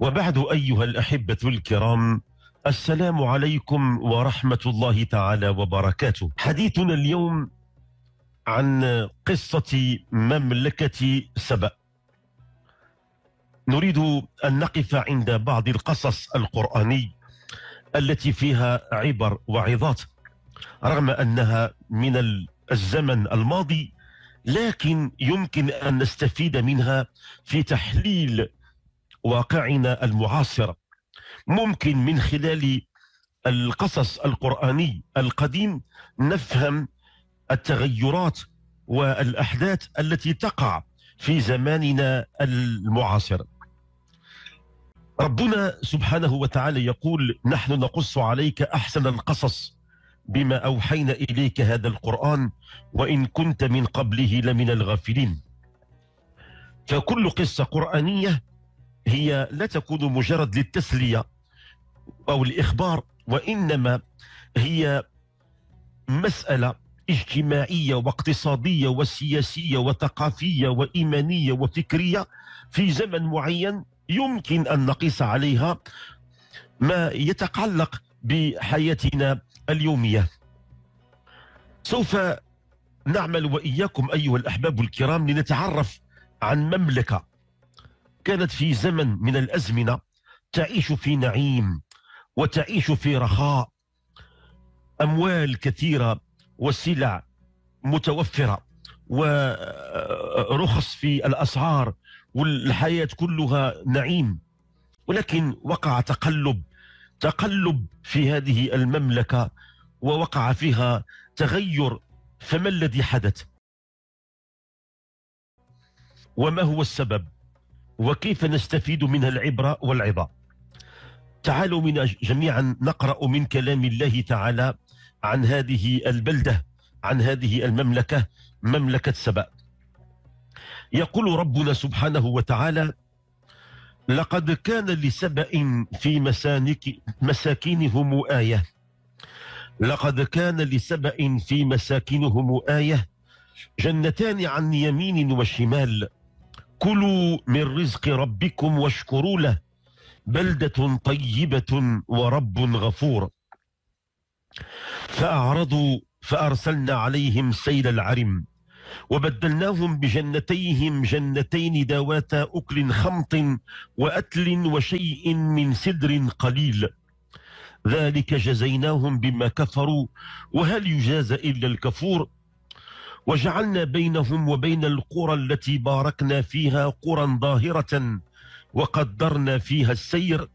وبعد أيها الأحبة الكرام السلام عليكم ورحمة الله تعالى وبركاته حديثنا اليوم عن قصة مملكة سبأ نريد أن نقف عند بعض القصص القرآني التي فيها عبر وعظات رغم أنها من الزمن الماضي لكن يمكن أن نستفيد منها في تحليل واقعنا المعاصر ممكن من خلال القصص القرآني القديم نفهم التغيرات والأحداث التي تقع في زماننا المعاصر ربنا سبحانه وتعالى يقول نحن نقص عليك أحسن القصص بما أوحينا إليك هذا القرآن وإن كنت من قبله لمن الغافلين فكل قصة قرآنية هي لا تكون مجرد للتسلية أو الإخبار وإنما هي مسألة اجتماعية واقتصادية وسياسية وثقافية وإيمانية وفكرية في زمن معين يمكن أن نقيس عليها ما يتعلق بحياتنا اليومية سوف نعمل وإياكم أيها الأحباب الكرام لنتعرف عن مملكة كانت في زمن من الأزمنة تعيش في نعيم وتعيش في رخاء أموال كثيرة وسلع متوفرة ورخص في الأسعار والحياة كلها نعيم ولكن وقع تقلب تقلب في هذه المملكة ووقع فيها تغير فما الذي حدث وما هو السبب وكيف نستفيد منها العبرة والعظة تعالوا من جميعا نقرأ من كلام الله تعالى عن هذه البلدة عن هذه المملكة مملكة سبأ يقول ربنا سبحانه وتعالى لقد كان لسبأ في مسانك مساكنهم آية لقد كان لسبأ في مساكنهم آية جنتان عن يمين وشمال كلوا من رزق ربكم واشكروا له بلدة طيبة ورب غفور فأعرضوا فأرسلنا عليهم سيل العرم وبدلناهم بجنتيهم جنتين ذواتا أكل خمط وأتل وشيء من سدر قليل ذلك جزيناهم بما كفروا وهل يجازى إلا الكفور وجعلنا بينهم وبين القرى التي باركنا فيها قرى ظاهرة وقدرنا فيها السير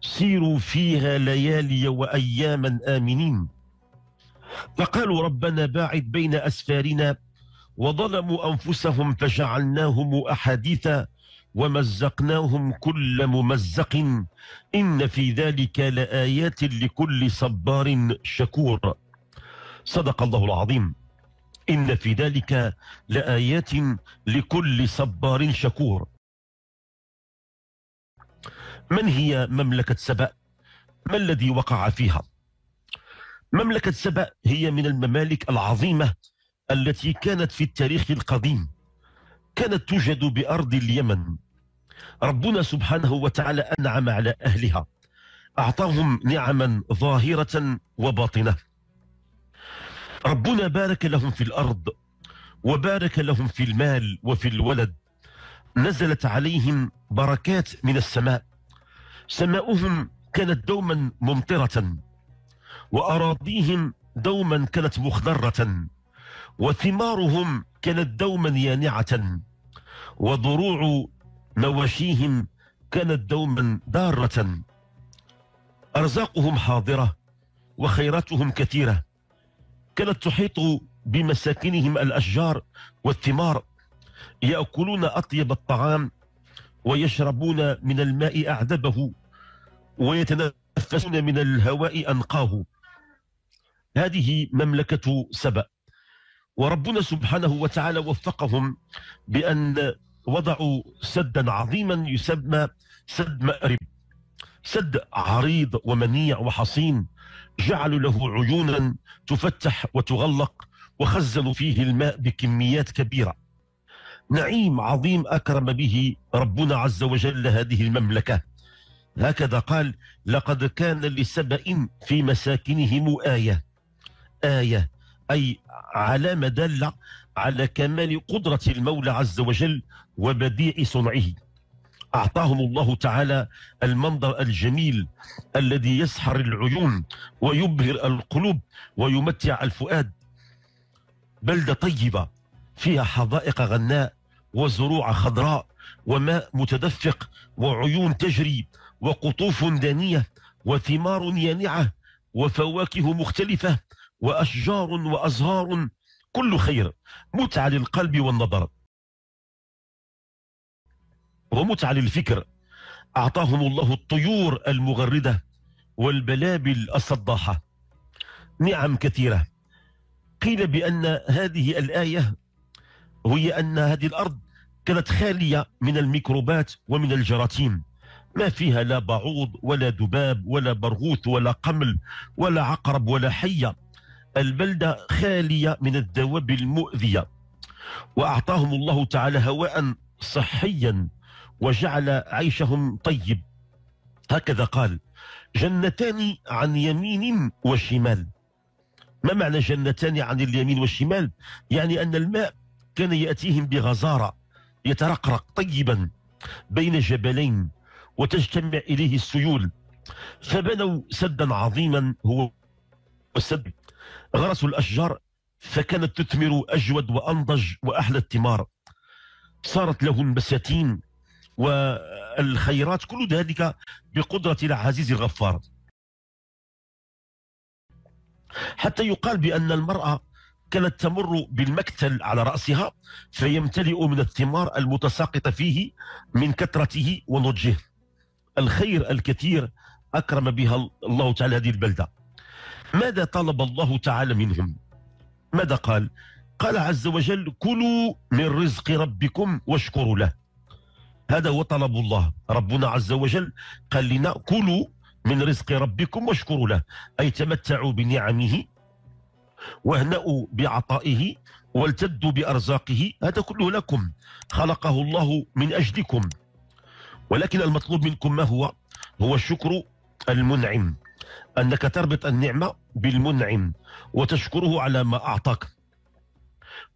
سيروا فيها ليالي وأياما آمنين فقالوا ربنا باعد بين أسفارنا وظلموا أنفسهم فجعلناهم أحاديثا ومزقناهم كل ممزق إن في ذلك لآيات لكل صبار شكور صدق الله العظيم إن في ذلك لآيات لكل صبار شكور من هي مملكة سبأ ما الذي وقع فيها مملكة سبأ هي من الممالك العظيمة التي كانت في التاريخ القديم كانت توجد بأرض اليمن ربنا سبحانه وتعالى أنعم على أهلها أعطاهم نعما ظاهرة وباطنة ربنا بارك لهم في الأرض وبارك لهم في المال وفي الولد نزلت عليهم بركات من السماء سماؤهم كانت دوما ممطرة وأراضيهم دوما كانت مخضرة وثمارهم كانت دوما يانعة وضروع مواشيهم كانت دوما دارة أرزاقهم حاضرة وخيراتهم كثيرة كانت تحيط بمساكنهم الأشجار والثمار يأكلون أطيب الطعام ويشربون من الماء أعذبه ويتنفسون من الهواء أنقاه هذه مملكة سبأ وربنا سبحانه وتعالى وفقهم بأن وضعوا سدا عظيما يسمى سد مأرب سد عريض ومنيع وحصين جعلوا له عيونا تفتح وتغلق وخزنوا فيه الماء بكميات كبيرة نعيم عظيم أكرم به ربنا عز وجل هذه المملكة هكذا قال لقد كان لسبأ في مساكنهم آية آية أي علامة دالة على كمال قدرة المولى عز وجل وبديع صنعه أعطاهم الله تعالى المنظر الجميل الذي يسحر العيون ويبهر القلوب ويمتع الفؤاد بلدة طيبة فيها حدائق غناء وزروع خضراء وماء متدفق وعيون تجري وقطوف دانية وثمار يانعة وفواكه مختلفة وأشجار وأزهار كل خير متعة للقلب والنظر ومتعة للفكر أعطاهم الله الطيور المغردة والبلابل الصداحة نعم كثيرة قيل بأن هذه الآية وهي أن هذه الأرض كانت خالية من الميكروبات ومن الجراثيم ما فيها لا بعوض ولا ذباب ولا برغوث ولا قمل ولا عقرب ولا حية البلدة خالية من الدواب المؤذية وأعطاهم الله تعالى هواء صحيا وجعل عيشهم طيب هكذا قال جنتان عن يمين وشمال ما معنى جنتان عن اليمين والشمال يعني أن الماء كان يأتيهم بغزارة يترقرق طيبا بين جبلين وتجتمع إليه السيول فبنوا سدا عظيما هو السد غرسوا الأشجار فكانت تثمر أجود وأنضج وأحلى الثمار صارت لهم بساتين والخيرات كل ذلك بقدرة العزيز الغفار حتى يقال بأن المرأة كانت تمر بالمكتل على رأسها فيمتلئ من الثمار المتساقطة فيه من كثرته ونضجه الخير الكثير أكرم بها الله تعالى هذه البلدة ماذا طلب الله تعالى منهم ماذا قال قال عز وجل كلوا من رزق ربكم واشكروا له هذا هو طلب الله ربنا عز وجل قال لنا كلوا من رزق ربكم واشكروا له أي تمتعوا بنعمه واهنأوا بعطائه والتدوا بأرزاقه هذا كله لكم خلقه الله من أجلكم ولكن المطلوب منكم ما هو هو الشكر المنعم أنك تربط النعمة بالمنعم وتشكره على ما أعطاك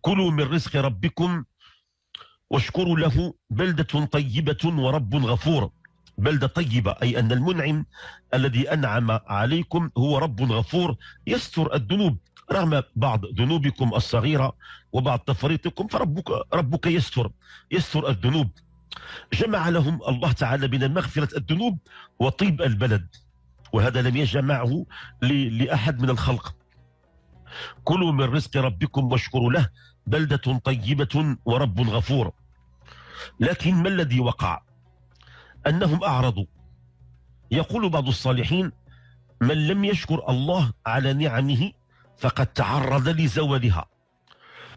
كلوا من رزق ربكم واشكروا له بلدة طيبة ورب غفور بلدة طيبة أي أن المنعم الذي أنعم عليكم هو رب غفور يستر الذنوب رغم بعض ذنوبكم الصغيرة وبعض تفريطكم فربك ربك يستر يستر الذنوب جمع لهم الله تعالى من مغفرة الذنوب وطيب البلد وهذا لم يجمعه لأحد من الخلق كلوا من رزق ربكم واشكروا له بلدة طيبة ورب غفور لكن ما الذي وقع أنهم أعرضوا يقول بعض الصالحين من لم يشكر الله على نعمه فقد تعرض لزوالها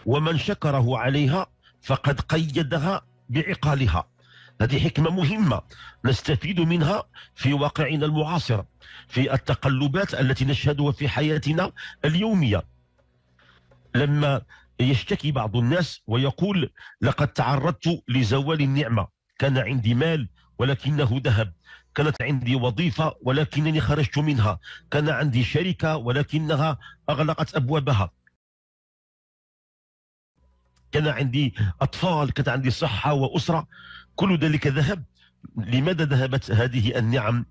ومن شكره عليها فقد قيدها بعقالها هذه حكمة مهمة نستفيد منها في واقعنا المعاصر في التقلبات التي نشهدها في حياتنا اليومية لما يشتكي بعض الناس ويقول لقد تعرضت لزوال النعمة كان عندي مال ولكنه ذهب كانت عندي وظيفة ولكنني خرجت منها كان عندي شركة ولكنها أغلقت أبوابها كان عندي أطفال كانت عندي صحة وأسرة كل ذلك ذهب لماذا ذهبت هذه النعم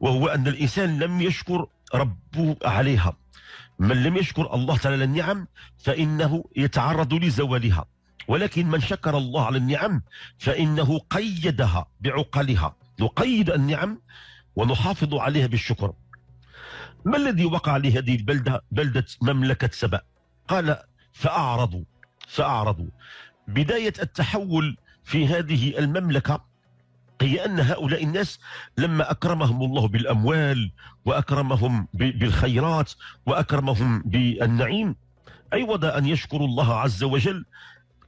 وهو أن الإنسان لم يشكر ربه عليها من لم يشكر الله تعالى النعم فإنه يتعرض لزوالها ولكن من شكر الله على النعم فإنه قيدها بعقلها نقيد النعم ونحافظ عليها بالشكر ما الذي وقع لهذه البلدة بلدة مملكة سبأ قال فأعرضوا فأعرضوا بداية التحول في هذه المملكة هي أن هؤلاء الناس لما أكرمهم الله بالأموال وأكرمهم بالخيرات وأكرمهم بالنعيم عوض أن يشكروا الله عز وجل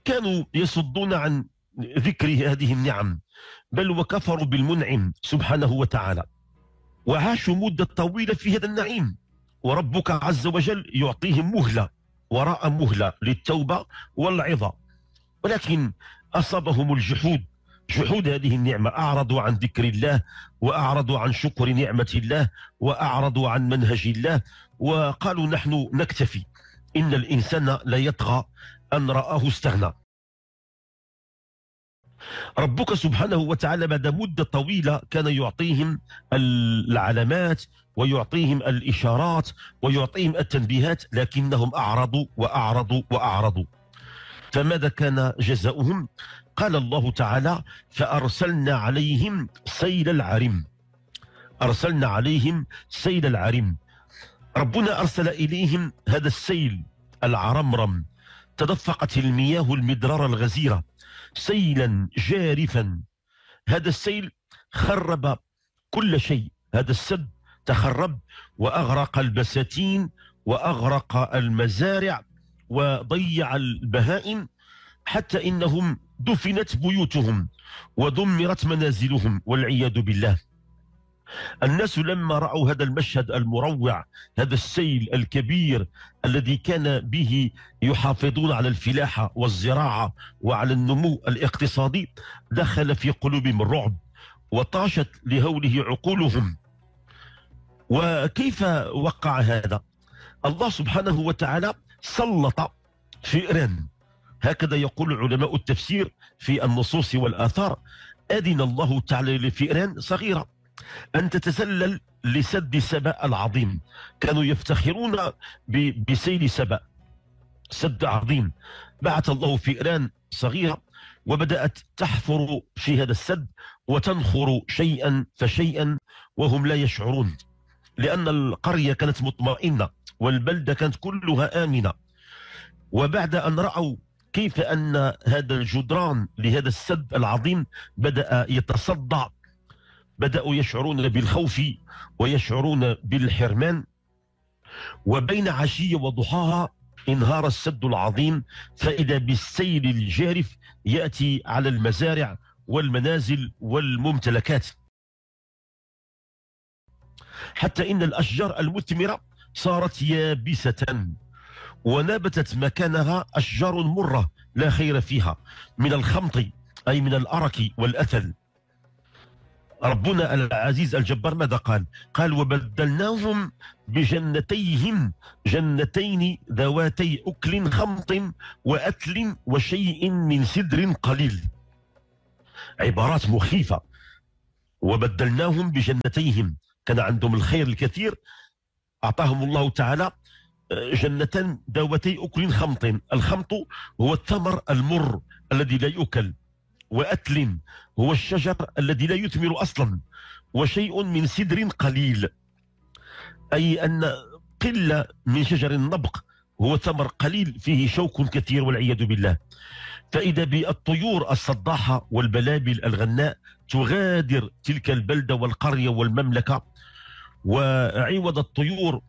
كانوا يصدون عن ذكر هذه النعم بل وكفروا بالمنعم سبحانه وتعالى وعاشوا مدة طويلة في هذا النعيم وربك عز وجل يعطيهم مهلة وراء مهلة للتوبة والعظة ولكن أصابهم الجحود جحود هذه النعمة أعرضوا عن ذكر الله وأعرضوا عن شكر نعمة الله وأعرضوا عن منهج الله وقالوا نحن نكتفي إن الإنسان لا يطغى أن رآه استغنى ربك سبحانه وتعالى بعد مدة طويلة كان يعطيهم العلامات ويعطيهم الإشارات ويعطيهم التنبيهات لكنهم أعرضوا وأعرضوا وأعرضوا فماذا كان جزاؤهم قال الله تعالى فأرسلنا عليهم سيل العرم أرسلنا عليهم سيل العرم ربنا أرسل إليهم هذا السيل العرمرم تدفقت المياه المدرار الغزيرة سيلا جارفا هذا السيل خرب كل شيء هذا السد تخرب وأغرق البساتين وأغرق المزارع وضيع البهائم حتى إنهم دفنت بيوتهم ودمرت منازلهم والعياذ بالله الناس لما رأوا هذا المشهد المروع هذا السيل الكبير الذي كان به يحافظون على الفلاحة والزراعة وعلى النمو الاقتصادي دخل في قلوبهم الرعب وطاشت لهوله عقولهم وكيف وقع هذا الله سبحانه وتعالى سلط فئرا هكذا يقول علماء التفسير في النصوص والآثار أذن الله تعالى لفئران صغيرة أن تتسلل لسد سبأ العظيم كانوا يفتخرون بسيل سبأ سد عظيم بعث الله فئران صغيرة وبدأت تحفر في هذا السد وتنخر شيئا فشيئا وهم لا يشعرون لأن القرية كانت مطمئنة والبلدة كانت كلها آمنة وبعد أن رأوا كيف أن هذا الجدران لهذا السد العظيم بدأ يتصدع بدأوا يشعرون بالخوف ويشعرون بالحرمان وبين عشية وضحاها انهار السد العظيم فإذا بالسيل الجارف يأتي على المزارع والمنازل والممتلكات حتى إن الأشجار المثمرة صارت يابسة ونبتت مكانها أشجار مرة لا خير فيها من الخمط أي من الأرك والأثل ربنا العزيز الجبار ماذا قال قال وبدلناهم بجنتيهم جنتين ذواتي أكل خمط وأتل وشيء من سدر قليل عبارات مخيفة وبدلناهم بجنتيهم كان عندهم الخير الكثير أعطاهم الله تعالى آه، جنة ذواتي أكل خمط الخمط هو الثمر المر الذي لا يؤكل وأتل هو الشجر الذي لا يثمر أصلا وشيء من سدر قليل أي أن قلة من شجر النبق هو ثمر قليل فيه شوك كثير والعياذ بالله فإذا بالطيور الصداحة والبلابل الغناء تغادر تلك البلدة والقرية والمملكة وعوض الطيور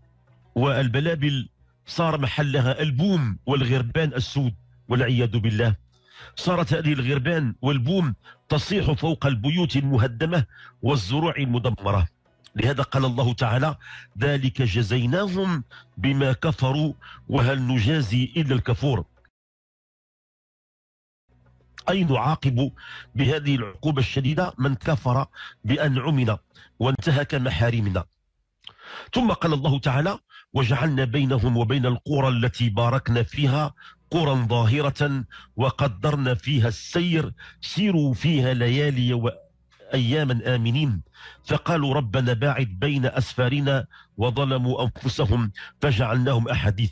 والبلابل صار محلها البوم والغربان السود والعياذ بالله صارت هذه الغربان والبوم تصيح فوق البيوت المهدمة والزروع المدمرة لهذا قال الله تعالى ذلك جزيناهم بما كفروا وهل نجازي إلا الكفور أي نعاقب بهذه العقوبة الشديدة من كفر بأن عمنا وانتهك محارمنا ثم قال الله تعالى وجعلنا بينهم وبين القرى التي باركنا فيها قرى ظاهرة وقدرنا فيها السير سيروا فيها ليالي وأياما آمنين فقالوا ربنا باعد بين أسفارنا وظلموا أنفسهم فجعلناهم أحاديث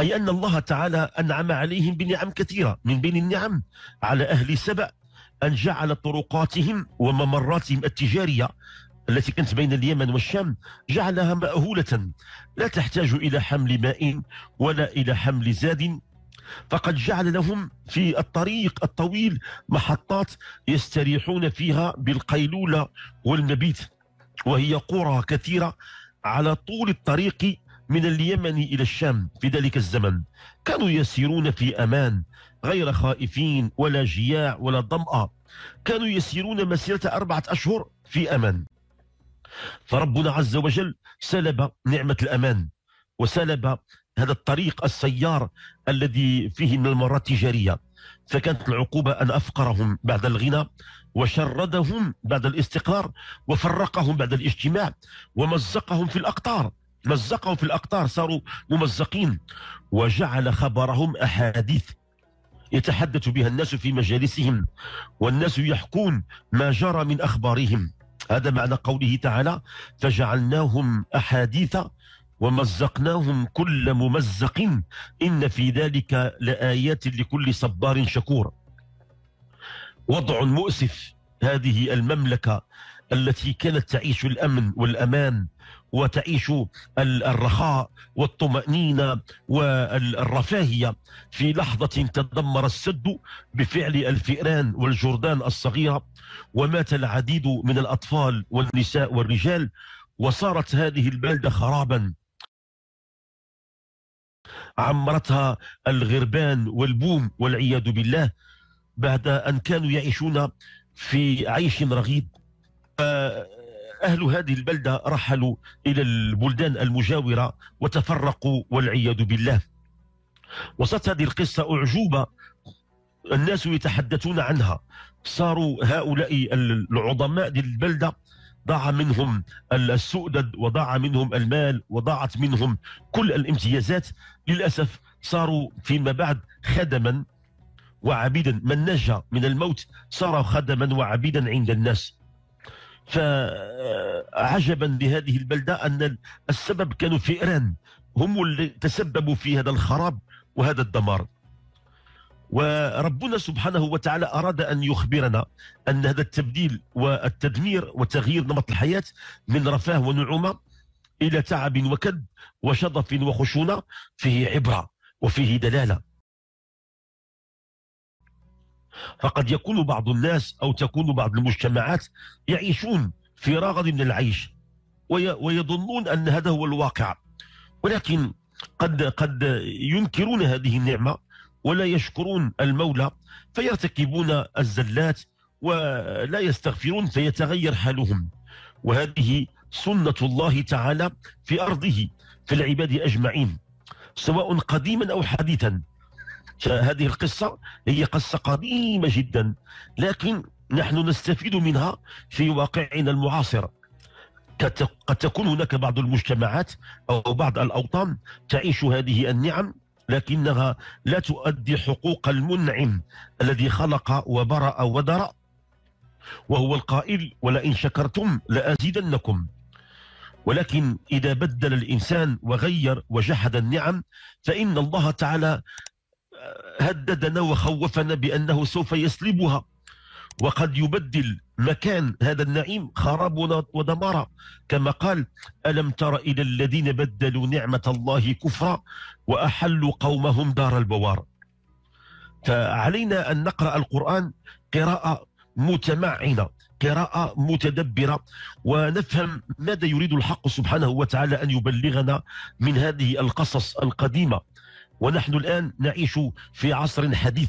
أي أن الله تعالى أنعم عليهم بنعم كثيرة من بين النعم على أهل سبأ أن جعل طرقاتهم وممراتهم التجارية التي كانت بين اليمن والشام جعلها مأهولة لا تحتاج إلى حمل ماء ولا إلى حمل زاد فقد جعل لهم في الطريق الطويل محطات يستريحون فيها بالقيلولة والمبيت وهي قرى كثيرة على طول الطريق من اليمن إلى الشام في ذلك الزمن كانوا يسيرون في أمان غير خائفين ولا جياع ولا ظمأ كانوا يسيرون مسيرة أربعة أشهر في أمان فربنا عز وجل سلب نعمة الأمان وسلب هذا الطريق السيار الذي فيه من المرات التجارية فكانت العقوبة أن أفقرهم بعد الغنى وشردهم بعد الاستقرار وفرقهم بعد الاجتماع ومزقهم في الأقطار مزقهم في الأقطار صاروا ممزقين وجعل خبرهم أحاديث يتحدث بها الناس في مجالسهم والناس يحكون ما جرى من أخبارهم هذا معنى قوله تعالى فجعلناهم أحاديث ومزقناهم كل ممزق إن في ذلك لآيات لكل صبار شكور وضع مؤسف هذه المملكة التي كانت تعيش الأمن والأمان وتعيش الرخاء والطمأنينة والرفاهية في لحظة تدمر السد بفعل الفئران والجردان الصغيرة ومات العديد من الأطفال والنساء والرجال وصارت هذه البلدة خرابا عمرتها الغربان والبوم والعياذ بالله بعد أن كانوا يعيشون في عيش رغيد أهل هذه البلدة رحلوا إلى البلدان المجاورة وتفرقوا والعياذ بالله وسط هذه القصة أعجوبة الناس يتحدثون عنها صاروا هؤلاء العظماء ديال البلدة ضاع منهم السؤدد وضاع منهم المال وضاعت منهم كل الامتيازات للأسف صاروا فيما بعد خدما وعبيدا من نجا من الموت صار خدما وعبيدا عند الناس فعجبا لهذه البلدة أن السبب كانوا فئران هم اللي تسببوا في هذا الخراب وهذا الدمار وربنا سبحانه وتعالى أراد أن يخبرنا أن هذا التبديل والتدمير وتغيير نمط الحياة من رفاه ونعومة إلى تعب وكد وشظف وخشونة فيه عبرة وفيه دلالة فقد يكون بعض الناس أو تكون بعض المجتمعات يعيشون في رغد من العيش ويظنون أن هذا هو الواقع ولكن قد قد ينكرون هذه النعمة ولا يشكرون المولى فيرتكبون الزلات ولا يستغفرون فيتغير حالهم وهذه سنة الله تعالى في أرضه في العباد أجمعين سواء قديما أو حديثا هذه القصة هي قصة قديمة جدا لكن نحن نستفيد منها في واقعنا المعاصر قد تكون هناك بعض المجتمعات أو بعض الأوطان تعيش هذه النعم لكنها لا تؤدي حقوق المنعم الذي خلق وبرأ ودرأ وهو القائل ولئن شكرتم لأزيدنكم ولكن إذا بدل الإنسان وغير وجحد النعم فإن الله تعالى هددنا وخوفنا بأنه سوف يسلبها وقد يبدل مكان هذا النعيم خراب ودمارا كما قال ألم تر إلى الذين بدلوا نعمة الله كفرا وأحلوا قومهم دار البوار فعلينا أن نقرأ القرآن قراءة متمعنة قراءة متدبرة ونفهم ماذا يريد الحق سبحانه وتعالى أن يبلغنا من هذه القصص القديمة ونحن الآن نعيش في عصر حديث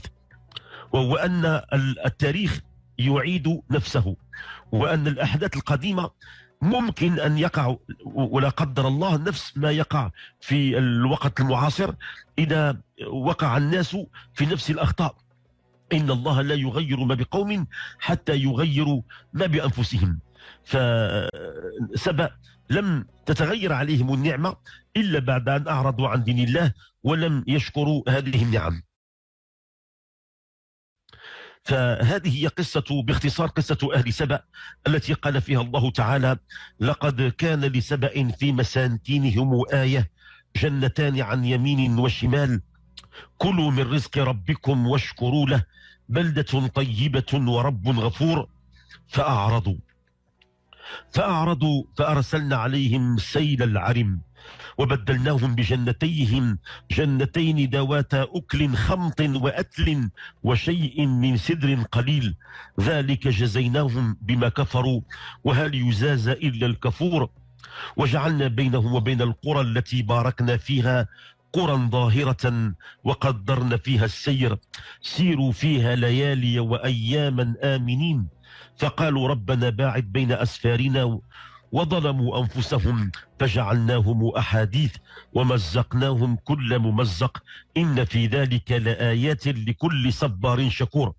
وهو أن التاريخ يعيد نفسه وأن الأحداث القديمة ممكن أن يقع ولا قدر الله نفس ما يقع في الوقت المعاصر إذا وقع الناس في نفس الأخطاء إن الله لا يغير ما بقوم حتى يغيروا ما بأنفسهم فسبأ لم تتغير عليهم النعمة إلا بعد أن أعرضوا عن دين الله ولم يشكروا هذه النعم فهذه هي قصة باختصار قصة أهل سبأ التي قال فيها الله تعالى لقد كان لسبأ في مسانتينهم آية جنتان عن يمين وشمال كلوا من رزق ربكم واشكروا له بلدة طيبة ورب غفور فأعرضوا فأعرضوا فأرسلنا عليهم سيل العرم وبدلناهم بجنتيهم جنتين دواتا أكل خمط وأتل وشيء من سدر قليل ذلك جزيناهم بما كفروا وهل يزاز إلا الكفور وجعلنا بينهم وبين القرى التي باركنا فيها قرى ظاهرة وقدرنا فيها السير سيروا فيها ليالي وأياما آمنين فقالوا ربنا باعد بين أسفارنا وظلموا أنفسهم فجعلناهم أحاديث ومزقناهم كل ممزق إن في ذلك لآيات لكل صبار شكور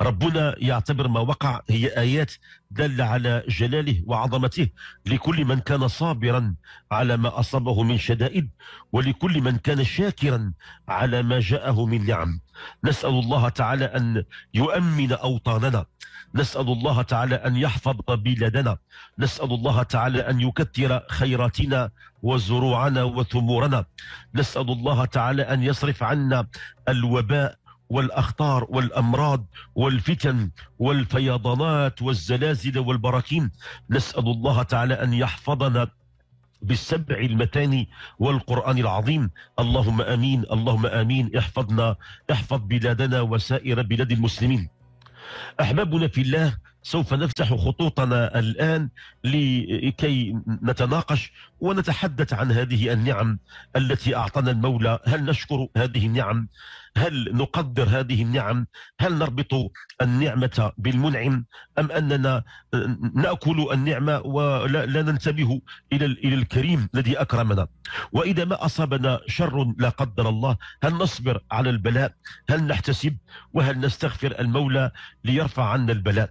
ربنا يعتبر ما وقع هي آيات دل على جلاله وعظمته لكل من كان صابرا على ما أصابه من شدائد ولكل من كان شاكرا على ما جاءه من نعم نسأل الله تعالى أن يؤمن أوطاننا نسأل الله تعالى أن يحفظ بلادنا نسأل الله تعالى أن يكثر خيراتنا وزروعنا وثمورنا نسأل الله تعالى أن يصرف عنا الوباء والأخطار والأمراض والفتن والفيضانات والزلازل والبراكين نسأل الله تعالى أن يحفظنا بالسبع المتاني والقرآن العظيم اللهم آمين اللهم آمين احفظنا احفظ بلادنا وسائر بلاد المسلمين أحبابنا في الله سوف نفتح خطوطنا الآن لكي نتناقش ونتحدث عن هذه النعم التي أعطانا المولى هل نشكر هذه النعم هل نقدر هذه النعم هل نربط النعمة بالمنعم أم أننا نأكل النعمة ولا ننتبه إلى إلى الكريم الذي أكرمنا وإذا ما أصابنا شر لا قدر الله هل نصبر على البلاء هل نحتسب وهل نستغفر المولى ليرفع عنا البلاء